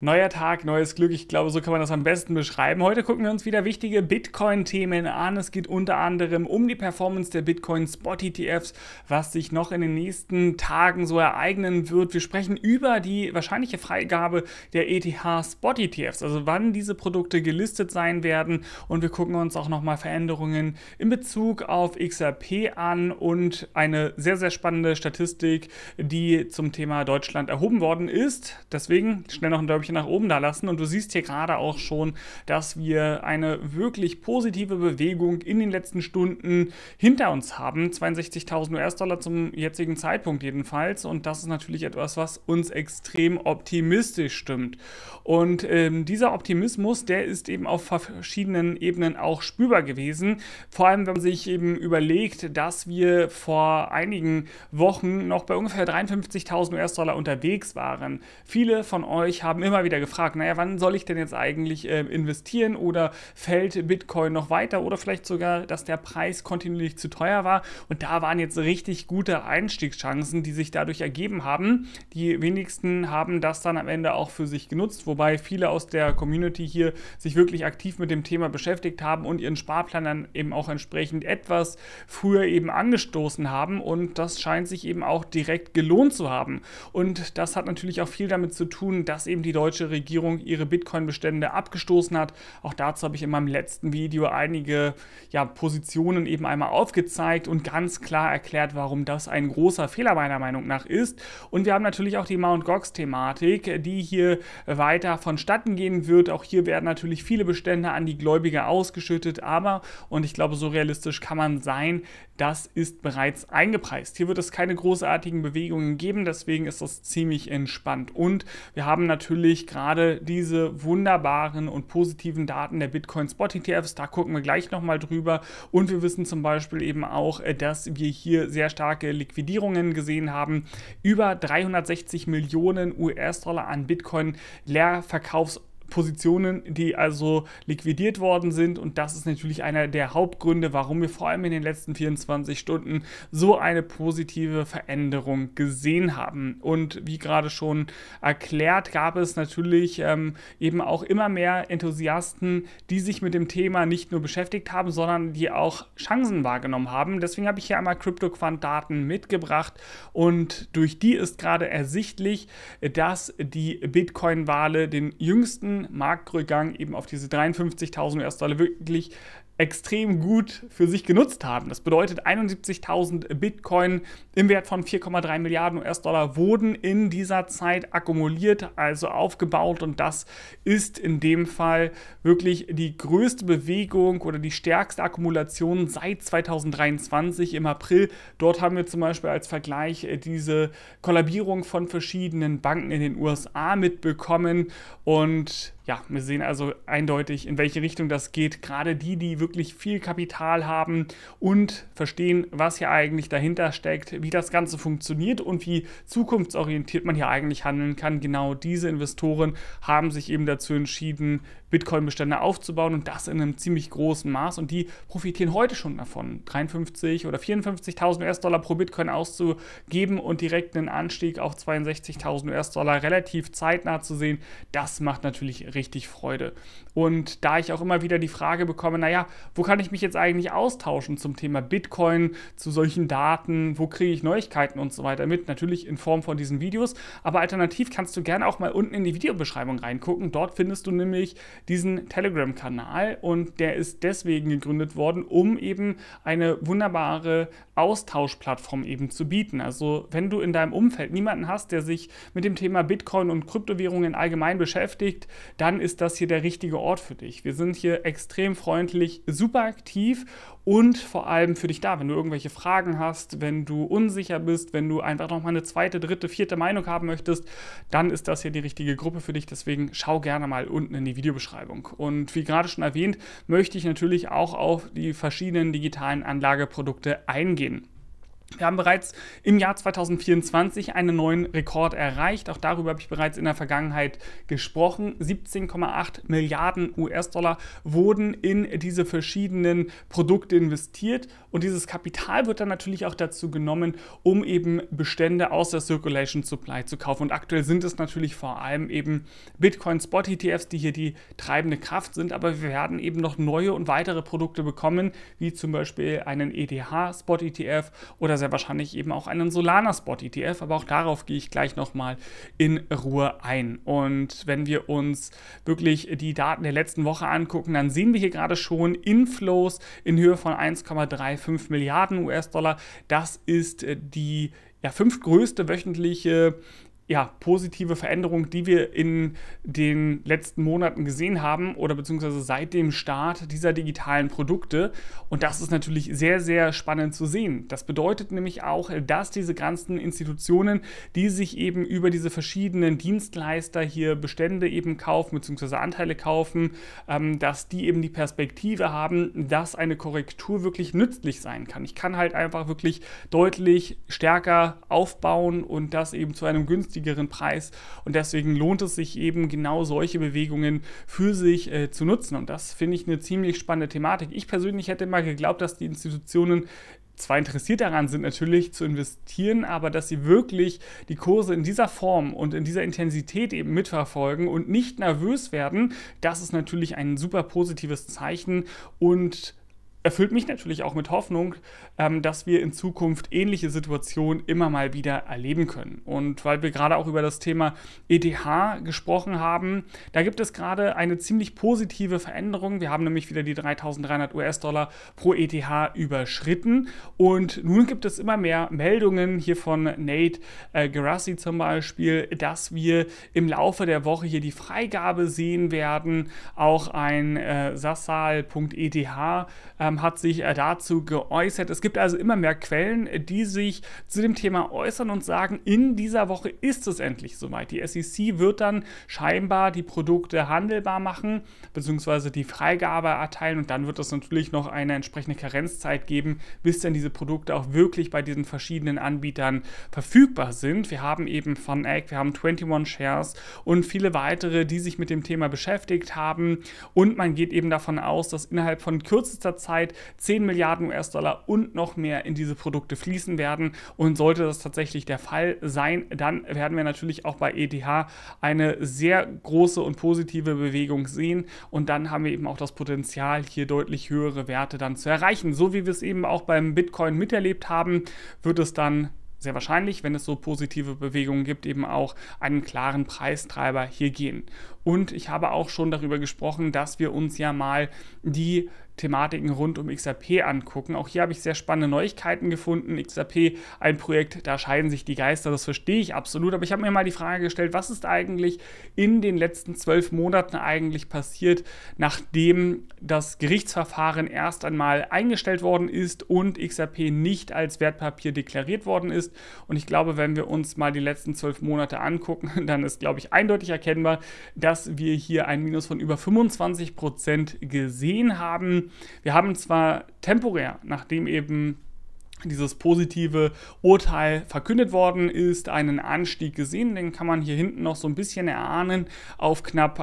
Neuer Tag, neues Glück. Ich glaube, so kann man das am besten beschreiben. Heute gucken wir uns wieder wichtige Bitcoin-Themen an. Es geht unter anderem um die Performance der Bitcoin-Spot-ETFs, was sich noch in den nächsten Tagen so ereignen wird. Wir sprechen über die wahrscheinliche Freigabe der ETH-Spot-ETFs, also wann diese Produkte gelistet sein werden. Und wir gucken uns auch nochmal Veränderungen in Bezug auf XRP an und eine sehr, sehr spannende Statistik, die zum Thema Deutschland erhoben worden ist. Deswegen schnell noch ein Däumchen Däumchen nach oben da lassen. Und du siehst hier gerade auch schon, dass wir eine wirklich positive Bewegung in den letzten Stunden hinter uns haben. 62.000 US-Dollar zum jetzigen Zeitpunkt jedenfalls. Und das ist natürlich etwas, was uns extrem optimistisch stimmt. Und ähm, dieser Optimismus, der ist eben auf verschiedenen Ebenen auch spürbar gewesen. Vor allem, wenn man sich eben überlegt, dass wir vor einigen Wochen noch bei ungefähr 53.000 US-Dollar unterwegs waren. Viele von euch haben immer immer wieder gefragt, naja, wann soll ich denn jetzt eigentlich äh, investieren oder fällt Bitcoin noch weiter oder vielleicht sogar, dass der Preis kontinuierlich zu teuer war. Und da waren jetzt richtig gute Einstiegschancen, die sich dadurch ergeben haben. Die wenigsten haben das dann am Ende auch für sich genutzt, wobei viele aus der Community hier sich wirklich aktiv mit dem Thema beschäftigt haben und ihren Sparplan dann eben auch entsprechend etwas früher eben angestoßen haben. Und das scheint sich eben auch direkt gelohnt zu haben. Und das hat natürlich auch viel damit zu tun, dass eben die Leute deutsche Regierung ihre Bitcoin-Bestände abgestoßen hat. Auch dazu habe ich in meinem letzten Video einige ja, Positionen eben einmal aufgezeigt und ganz klar erklärt, warum das ein großer Fehler meiner Meinung nach ist. Und wir haben natürlich auch die Mount Gox-Thematik, die hier weiter vonstatten gehen wird. Auch hier werden natürlich viele Bestände an die Gläubiger ausgeschüttet, aber, und ich glaube, so realistisch kann man sein, das ist bereits eingepreist. Hier wird es keine großartigen Bewegungen geben, deswegen ist das ziemlich entspannt. Und wir haben natürlich natürlich gerade diese wunderbaren und positiven Daten der Bitcoin Spot ETFs. Da gucken wir gleich nochmal drüber. Und wir wissen zum Beispiel eben auch, äh, dass wir hier sehr starke Liquidierungen gesehen haben. Über 360 Millionen US-Dollar an Bitcoin Leerverkaufs Positionen, die also liquidiert worden sind. Und das ist natürlich einer der Hauptgründe, warum wir vor allem in den letzten 24 Stunden so eine positive Veränderung gesehen haben. Und wie gerade schon erklärt, gab es natürlich ähm, eben auch immer mehr Enthusiasten, die sich mit dem Thema nicht nur beschäftigt haben, sondern die auch Chancen wahrgenommen haben. Deswegen habe ich hier einmal CryptoQuant-Daten mitgebracht und durch die ist gerade ersichtlich, dass die Bitcoin-Wale den jüngsten Marktrückgang eben auf diese 53.000 US-Dollar wirklich extrem gut für sich genutzt haben. Das bedeutet, 71.000 Bitcoin im Wert von 4,3 Milliarden US-Dollar wurden in dieser Zeit akkumuliert, also aufgebaut und das ist in dem Fall wirklich die größte Bewegung oder die stärkste Akkumulation seit 2023 im April. Dort haben wir zum Beispiel als Vergleich äh, diese Kollabierung von verschiedenen Banken in den USA mitbekommen und ja, wir sehen also eindeutig, in welche Richtung das geht. Gerade die, die wirklich viel Kapital haben und verstehen, was hier eigentlich dahinter steckt, wie das Ganze funktioniert und wie zukunftsorientiert man hier eigentlich handeln kann. Genau diese Investoren haben sich eben dazu entschieden, Bitcoin-Bestände aufzubauen und das in einem ziemlich großen Maß. Und die profitieren heute schon davon, 53 oder 54.000 US-Dollar pro Bitcoin auszugeben und direkt einen Anstieg auf 62.000 US-Dollar relativ zeitnah zu sehen. Das macht natürlich richtig Freude. Und da ich auch immer wieder die Frage bekomme, naja, wo kann ich mich jetzt eigentlich austauschen zum Thema Bitcoin, zu solchen Daten, wo kriege ich Neuigkeiten und so weiter mit? Natürlich in Form von diesen Videos, aber alternativ kannst du gerne auch mal unten in die Videobeschreibung reingucken. Dort findest du nämlich diesen Telegram-Kanal und der ist deswegen gegründet worden, um eben eine wunderbare Austauschplattform eben zu bieten. Also wenn du in deinem Umfeld niemanden hast, der sich mit dem Thema Bitcoin und Kryptowährungen allgemein beschäftigt, dann ist das hier der richtige Ort für dich. Wir sind hier extrem freundlich, super aktiv und vor allem für dich da, wenn du irgendwelche Fragen hast, wenn du unsicher bist, wenn du einfach nochmal eine zweite, dritte, vierte Meinung haben möchtest, dann ist das hier die richtige Gruppe für dich. Deswegen schau gerne mal unten in die Videobeschreibung Ausschreibung. Und wie gerade schon erwähnt, möchte ich natürlich auch auf die verschiedenen digitalen Anlageprodukte eingehen. Wir haben bereits im Jahr 2024 einen neuen Rekord erreicht. Auch darüber habe ich bereits in der Vergangenheit gesprochen. 17,8 Milliarden US-Dollar wurden in diese verschiedenen Produkte investiert. Und dieses Kapital wird dann natürlich auch dazu genommen, um eben Bestände aus der Circulation Supply zu kaufen. Und aktuell sind es natürlich vor allem eben Bitcoin-Spot-ETFs, die hier die treibende Kraft sind. Aber wir werden eben noch neue und weitere Produkte bekommen, wie zum Beispiel einen EDH-Spot-ETF oder später sehr wahrscheinlich eben auch einen Solana Spot ETF, aber auch darauf gehe ich gleich nochmal in Ruhe ein. Und wenn wir uns wirklich die Daten der letzten Woche angucken, dann sehen wir hier gerade schon Inflows in Höhe von 1,35 Milliarden US-Dollar. Das ist äh, die ja, fünftgrößte wöchentliche ja, positive Veränderung, die wir in den letzten Monaten gesehen haben oder beziehungsweise seit dem Start dieser digitalen Produkte. Und das ist natürlich sehr, sehr spannend zu sehen. Das bedeutet nämlich auch, dass diese ganzen Institutionen, die sich eben über diese verschiedenen Dienstleister hier Bestände eben kaufen beziehungsweise Anteile kaufen, ähm, dass die eben die Perspektive haben, dass eine Korrektur wirklich nützlich sein kann. Ich kann halt einfach wirklich deutlich stärker aufbauen und das eben zu einem günstigen günstigeren Preis. Und deswegen lohnt es sich eben genau solche Bewegungen für sich äh, zu nutzen. Und das finde ich eine ziemlich spannende Thematik. Ich persönlich hätte mal geglaubt, dass die Institutionen zwar interessiert daran sind, natürlich zu investieren, aber dass sie wirklich die Kurse in dieser Form und in dieser Intensität eben mitverfolgen und nicht nervös werden, das ist natürlich ein super positives Zeichen und erfüllt mich natürlich auch mit Hoffnung, ähm, dass wir in Zukunft ähnliche Situationen immer mal wieder erleben können. Und weil wir gerade auch über das Thema ETH gesprochen haben, da gibt es gerade eine ziemlich positive Veränderung. Wir haben nämlich wieder die 3300 US-Dollar pro ETH überschritten. Und nun gibt es immer mehr Meldungen hier von Nate äh, Gerassi zum Beispiel, dass wir im Laufe der Woche hier die Freigabe sehen werden. Auch ein äh, sassal.eth ähm, hat sich äh, dazu geäußert. Es gibt also immer mehr Quellen, die sich zu dem Thema äußern und sagen, in dieser Woche ist es endlich soweit. Die SEC wird dann scheinbar die Produkte handelbar machen, beziehungsweise die Freigabe erteilen und dann wird es natürlich noch eine entsprechende Karenzzeit geben, bis denn diese Produkte auch wirklich bei diesen verschiedenen Anbietern verfügbar sind. Wir haben eben FunEgg, wir haben 21 Shares und viele weitere, die sich mit dem Thema beschäftigt haben und man geht eben davon aus, dass innerhalb von kürzester Zeit Zeit 10 Milliarden US-Dollar und noch mehr in diese Produkte fließen werden. Und sollte das tatsächlich der Fall sein, dann werden wir natürlich auch bei ETH eine sehr große und positive Bewegung sehen. Und dann haben wir eben auch das Potenzial, hier deutlich höhere Werte dann zu erreichen. So wie wir es eben auch beim Bitcoin miterlebt haben, wird es dann sehr wahrscheinlich, wenn es so positive Bewegungen gibt, eben auch einen klaren Preistreiber hier gehen. Und ich habe auch schon darüber gesprochen, dass wir uns ja mal die Thematiken rund um XRP angucken. Auch hier habe ich sehr spannende Neuigkeiten gefunden. XRP, ein Projekt, da scheiden sich die Geister, das verstehe ich absolut. Aber ich habe mir mal die Frage gestellt, was ist eigentlich in den letzten zwölf Monaten eigentlich passiert, nachdem das Gerichtsverfahren erst einmal eingestellt worden ist und XRP nicht als Wertpapier deklariert worden ist. Und ich glaube, wenn wir uns mal die letzten zwölf Monate angucken, dann ist, glaube ich, eindeutig erkennbar, dass wir hier ein Minus von über 25 Prozent gesehen haben wir haben zwar temporär, nachdem eben dieses positive Urteil verkündet worden ist, einen Anstieg gesehen. Den kann man hier hinten noch so ein bisschen erahnen auf knapp 80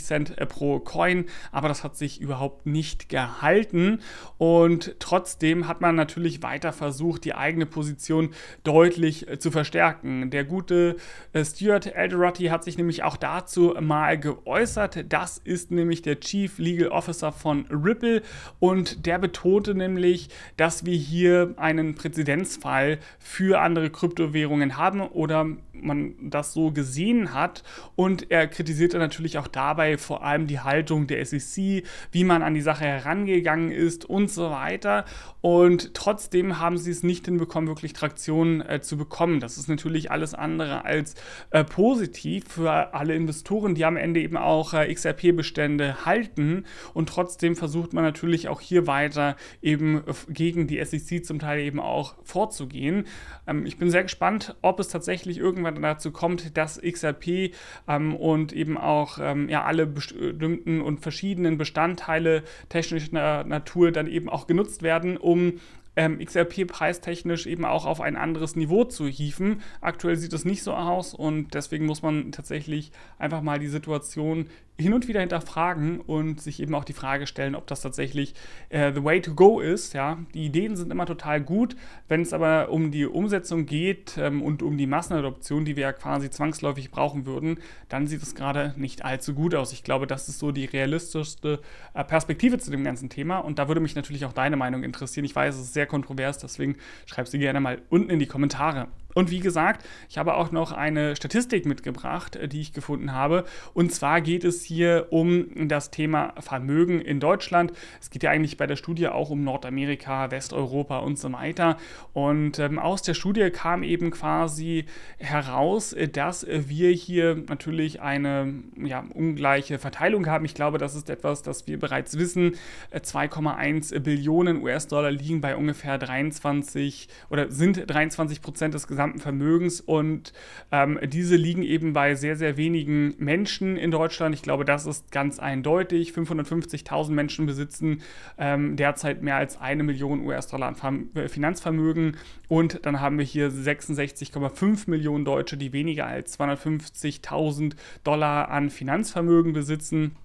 ähm, Cent äh, pro Coin, aber das hat sich überhaupt nicht gehalten und trotzdem hat man natürlich weiter versucht, die eigene Position deutlich äh, zu verstärken. Der gute äh, Stuart Eldorati hat sich nämlich auch dazu mal geäußert. Das ist nämlich der Chief Legal Officer von Ripple und der betonte nämlich, dass wir hier einen Präzedenzfall für andere Kryptowährungen haben oder man das so gesehen hat. Und er kritisierte natürlich auch dabei vor allem die Haltung der SEC, wie man an die Sache herangegangen ist und so weiter. Und trotzdem haben sie es nicht hinbekommen, wirklich Traktion äh, zu bekommen. Das ist natürlich alles andere als äh, positiv für alle Investoren, die am Ende eben auch äh, XRP-Bestände halten. Und trotzdem versucht man natürlich auch hier weiter eben äh, gegen die SEC zum Teil eben auch vorzugehen. Ähm, ich bin sehr gespannt, ob es tatsächlich irgendwann irgendwann dazu kommt, dass XRP ähm, und eben auch ähm, ja, alle bestimmten und verschiedenen Bestandteile technischer Natur dann eben auch genutzt werden, um ähm, XRP preistechnisch eben auch auf ein anderes Niveau zu hieven. Aktuell sieht es nicht so aus und deswegen muss man tatsächlich einfach mal die Situation hin und wieder hinterfragen und sich eben auch die Frage stellen, ob das tatsächlich äh, the way to go ist. Ja? Die Ideen sind immer total gut. Wenn es aber um die Umsetzung geht ähm, und um die Massenadoption, die wir ja quasi zwangsläufig brauchen würden, dann sieht es gerade nicht allzu gut aus. Ich glaube, das ist so die realistischste äh, Perspektive zu dem ganzen Thema und da würde mich natürlich auch deine Meinung interessieren. Ich weiß, es ist sehr kontrovers, deswegen schreib sie gerne mal unten in die Kommentare. Und wie gesagt, ich habe auch noch eine Statistik mitgebracht, äh, die ich gefunden habe. Und zwar geht es hier um das Thema Vermögen in Deutschland. Es geht ja eigentlich bei der Studie auch um Nordamerika, Westeuropa und so weiter. Und ähm, aus der Studie kam eben quasi heraus, äh, dass wir hier natürlich eine ja, ungleiche Verteilung haben. Ich glaube, das ist etwas, das wir bereits wissen. 2,1 äh, Billionen US-Dollar liegen bei ungefähr 23 oder sind 23 Prozent des gesamten gesamten Vermögens. Und ähm, diese liegen eben bei sehr, sehr wenigen Menschen in Deutschland. Ich glaube, das ist ganz eindeutig. 550.000 Menschen besitzen ähm, derzeit mehr als eine Million US-Dollar an äh, Finanzvermögen. Und dann haben wir hier 66,5 Millionen Deutsche, die weniger als 250.000 Dollar an Finanzvermögen besitzen.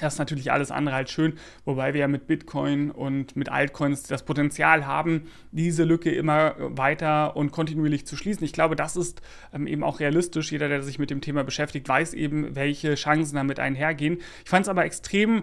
Das ist natürlich alles andere als schön, wobei wir ja mit Bitcoin und mit Altcoins das Potenzial haben, diese Lücke immer weiter und kontinuierlich zu schließen. Ich glaube, das ist ähm, eben auch realistisch. Jeder, der sich mit dem Thema beschäftigt, weiß eben, welche Chancen damit einhergehen. Ich fand es aber extrem äh,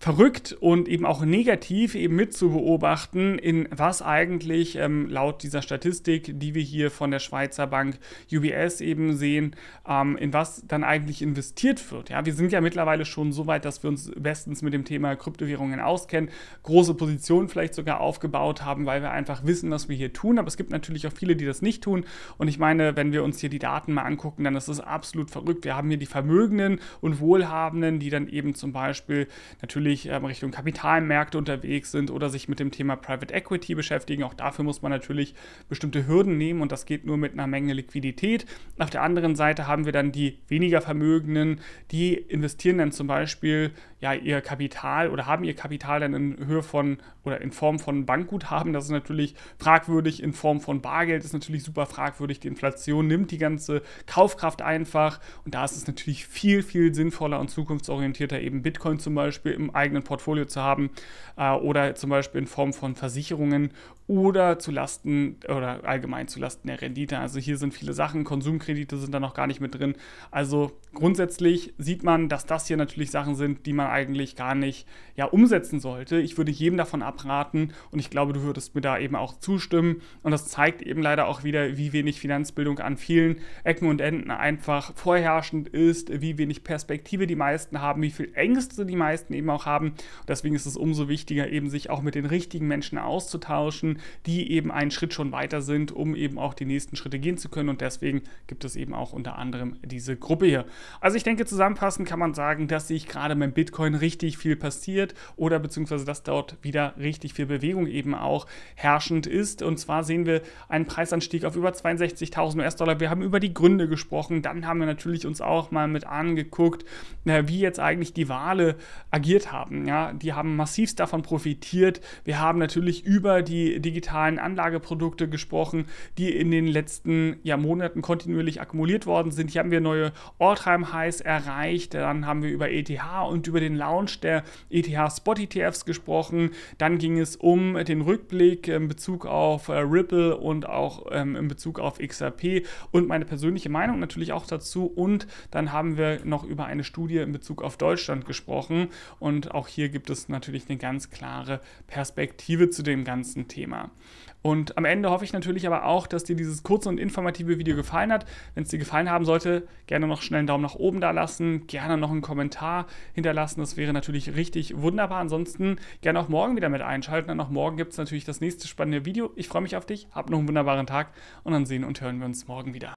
verrückt und eben auch negativ eben mitzubeobachten, in was eigentlich ähm, laut dieser Statistik, die wir hier von der Schweizer Bank UBS eben sehen, ähm, in was dann eigentlich investiert wird. Ja, wir sind ja mittlerweile schon so weit, dass wir uns bestens mit dem Thema Kryptowährungen auskennen, große Positionen vielleicht sogar aufgebaut haben, weil wir einfach wissen, was wir hier tun. Aber es gibt natürlich auch viele, die das nicht tun. Und ich meine, wenn wir uns hier die Daten mal angucken, dann ist es absolut verrückt. Wir haben hier die Vermögenden und Wohlhabenden, die dann eben zum Beispiel natürlich natürlich ähm, Richtung Kapitalmärkte unterwegs sind oder sich mit dem Thema Private Equity beschäftigen. Auch dafür muss man natürlich bestimmte Hürden nehmen und das geht nur mit einer Menge Liquidität. Auf der anderen Seite haben wir dann die weniger Vermögenden, die investieren dann zum Beispiel ja ihr Kapital oder haben ihr Kapital dann in Höhe von oder in Form von Bankguthaben. Das ist natürlich fragwürdig. In Form von Bargeld ist natürlich super fragwürdig. Die Inflation nimmt die ganze Kaufkraft einfach. Und da ist es natürlich viel, viel sinnvoller und zukunftsorientierter, eben Bitcoin zum Beispiel im eigenen Portfolio zu haben äh, oder zum Beispiel in Form von Versicherungen oder zu Lasten oder allgemein zu Lasten der Rendite. Also hier sind viele Sachen. Konsumkredite sind da noch gar nicht mit drin. Also grundsätzlich sieht man, dass das hier natürlich Sachen sind, die man eigentlich gar nicht ja, umsetzen sollte. Ich würde jedem davon ab abraten. Und ich glaube, du würdest mir da eben auch zustimmen. Und das zeigt eben leider auch wieder, wie wenig Finanzbildung an vielen Ecken und Enden einfach vorherrschend ist, wie wenig Perspektive die meisten haben, wie viel Ängste die meisten eben auch haben. Und deswegen ist es umso wichtiger, eben sich auch mit den richtigen Menschen auszutauschen, die eben einen Schritt schon weiter sind, um eben auch die nächsten Schritte gehen zu können. Und deswegen gibt es eben auch unter anderem diese Gruppe hier. Also ich denke, zusammenfassend kann man sagen, dass sich gerade beim Bitcoin richtig viel passiert oder beziehungsweise dass dort wieder richtig richtig viel Bewegung eben auch herrschend ist. Und zwar sehen wir einen Preisanstieg auf über 62.000 US-Dollar. Wir haben über die Gründe gesprochen. Dann haben wir natürlich uns auch mal mit angeguckt, wie jetzt eigentlich die Wale agiert haben. Ja, die haben massivst davon profitiert. Wir haben natürlich über die digitalen Anlageprodukte gesprochen, die in den letzten ja, Monaten kontinuierlich akkumuliert worden sind. Hier haben wir neue All-Time-Highs erreicht. Dann haben wir über ETH und über den Launch der ETH-Spot-ETFs gesprochen. Dann dann ging es um den Rückblick in Bezug auf äh, Ripple und auch ähm, in Bezug auf XRP und meine persönliche Meinung natürlich auch dazu. Und dann haben wir noch über eine Studie in Bezug auf Deutschland gesprochen. Und auch hier gibt es natürlich eine ganz klare Perspektive zu dem ganzen Thema. Und am Ende hoffe ich natürlich aber auch, dass dir dieses kurze und informative Video gefallen hat. Wenn es dir gefallen haben sollte, gerne noch schnell einen Daumen nach oben da lassen, gerne noch einen Kommentar hinterlassen. Das wäre natürlich richtig wunderbar. Ansonsten gerne auch morgen wieder mit damit einschalten. Und auch morgen gibt es natürlich das nächste spannende Video. Ich freue mich auf dich, hab noch einen wunderbaren Tag und dann sehen und hören wir uns morgen wieder.